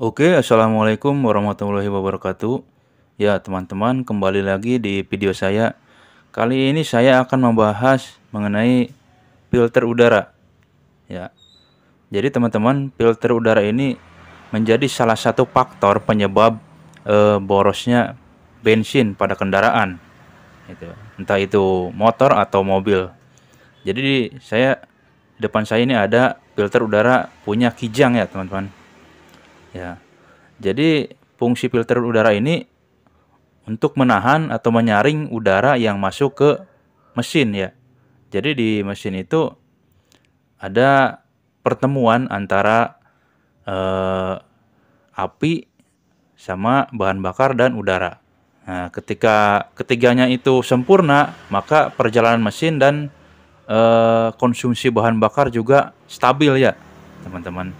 Oke, Assalamualaikum warahmatullahi wabarakatuh. Ya, teman-teman, kembali lagi di video saya. Kali ini saya akan membahas mengenai filter udara. Ya. Jadi, teman-teman, filter udara ini menjadi salah satu faktor penyebab eh, borosnya bensin pada kendaraan. gitu. entah itu motor atau mobil. Jadi, saya depan saya ini ada filter udara punya Kijang ya, teman-teman Ya. Jadi fungsi filter udara ini untuk menahan atau menyaring udara yang masuk ke mesin ya. Jadi di mesin itu ada pertemuan antara eh, api sama bahan bakar dan udara. Nah, ketika ketiganya itu sempurna, maka perjalanan mesin dan eh, konsumsi bahan bakar juga stabil ya, teman-teman.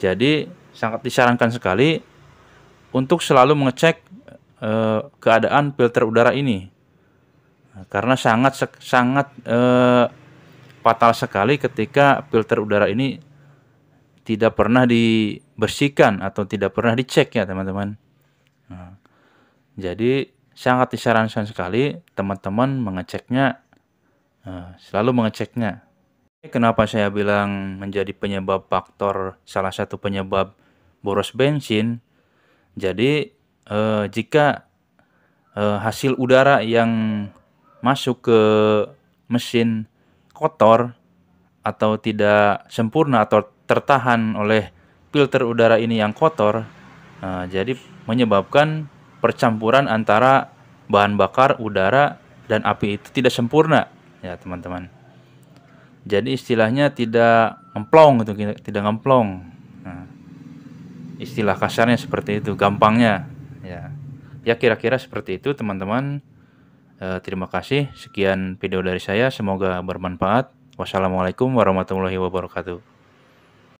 Jadi sangat disarankan sekali untuk selalu mengecek e, keadaan filter udara ini karena sangat sangat e, fatal sekali ketika filter udara ini tidak pernah dibersihkan atau tidak pernah dicek ya teman-teman. Nah, jadi sangat disarankan sekali teman-teman mengeceknya nah, selalu mengeceknya. Kenapa saya bilang menjadi penyebab faktor salah satu penyebab boros bensin. Jadi eh, jika eh, hasil udara yang masuk ke mesin kotor atau tidak sempurna atau tertahan oleh filter udara ini yang kotor, eh, jadi menyebabkan percampuran antara bahan bakar udara dan api itu tidak sempurna ya teman-teman jadi istilahnya tidak ngemplong gitu tidak ngemplong nah, istilah kasarnya seperti itu gampangnya ya ya kira-kira seperti itu teman-teman e, terima kasih sekian video dari saya semoga bermanfaat wassalamualaikum warahmatullahi wabarakatuh